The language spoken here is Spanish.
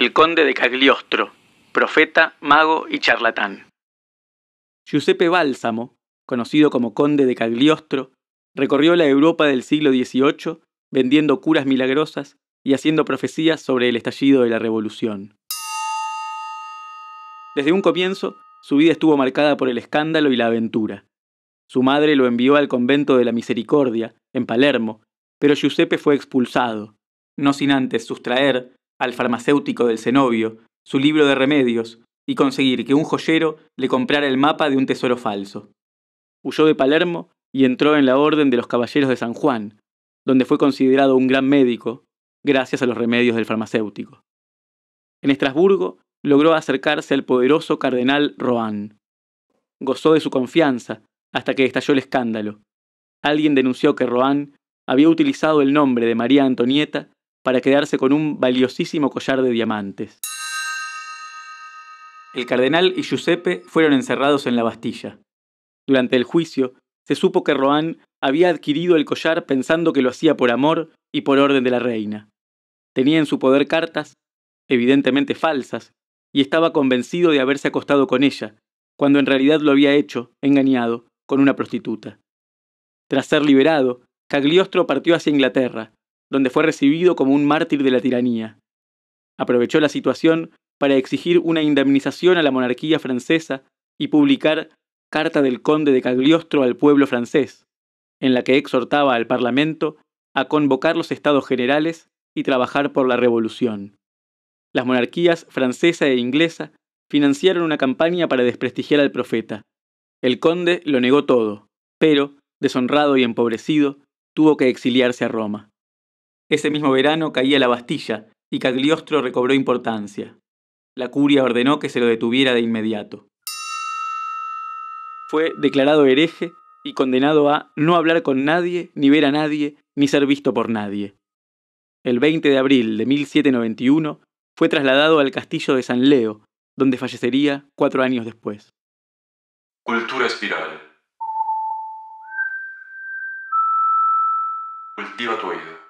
el conde de Cagliostro, profeta, mago y charlatán. Giuseppe Bálsamo, conocido como conde de Cagliostro, recorrió la Europa del siglo XVIII vendiendo curas milagrosas y haciendo profecías sobre el estallido de la revolución. Desde un comienzo, su vida estuvo marcada por el escándalo y la aventura. Su madre lo envió al convento de la Misericordia, en Palermo, pero Giuseppe fue expulsado, no sin antes sustraer al farmacéutico del cenobio, su libro de remedios, y conseguir que un joyero le comprara el mapa de un tesoro falso. Huyó de Palermo y entró en la Orden de los Caballeros de San Juan, donde fue considerado un gran médico, gracias a los remedios del farmacéutico. En Estrasburgo logró acercarse al poderoso cardenal Rohan. Gozó de su confianza hasta que estalló el escándalo. Alguien denunció que Rohan había utilizado el nombre de María Antonieta para quedarse con un valiosísimo collar de diamantes. El cardenal y Giuseppe fueron encerrados en la Bastilla. Durante el juicio, se supo que Rohan había adquirido el collar pensando que lo hacía por amor y por orden de la reina. Tenía en su poder cartas, evidentemente falsas, y estaba convencido de haberse acostado con ella, cuando en realidad lo había hecho, engañado, con una prostituta. Tras ser liberado, Cagliostro partió hacia Inglaterra, donde fue recibido como un mártir de la tiranía. Aprovechó la situación para exigir una indemnización a la monarquía francesa y publicar Carta del Conde de Cagliostro al pueblo francés, en la que exhortaba al Parlamento a convocar los estados generales y trabajar por la revolución. Las monarquías francesa e inglesa financiaron una campaña para desprestigiar al profeta. El conde lo negó todo, pero, deshonrado y empobrecido, tuvo que exiliarse a Roma. Ese mismo verano caía la Bastilla y Cagliostro recobró importancia. La curia ordenó que se lo detuviera de inmediato. Fue declarado hereje y condenado a no hablar con nadie, ni ver a nadie, ni ser visto por nadie. El 20 de abril de 1791 fue trasladado al castillo de San Leo, donde fallecería cuatro años después. Cultura espiral. Cultiva tu oído.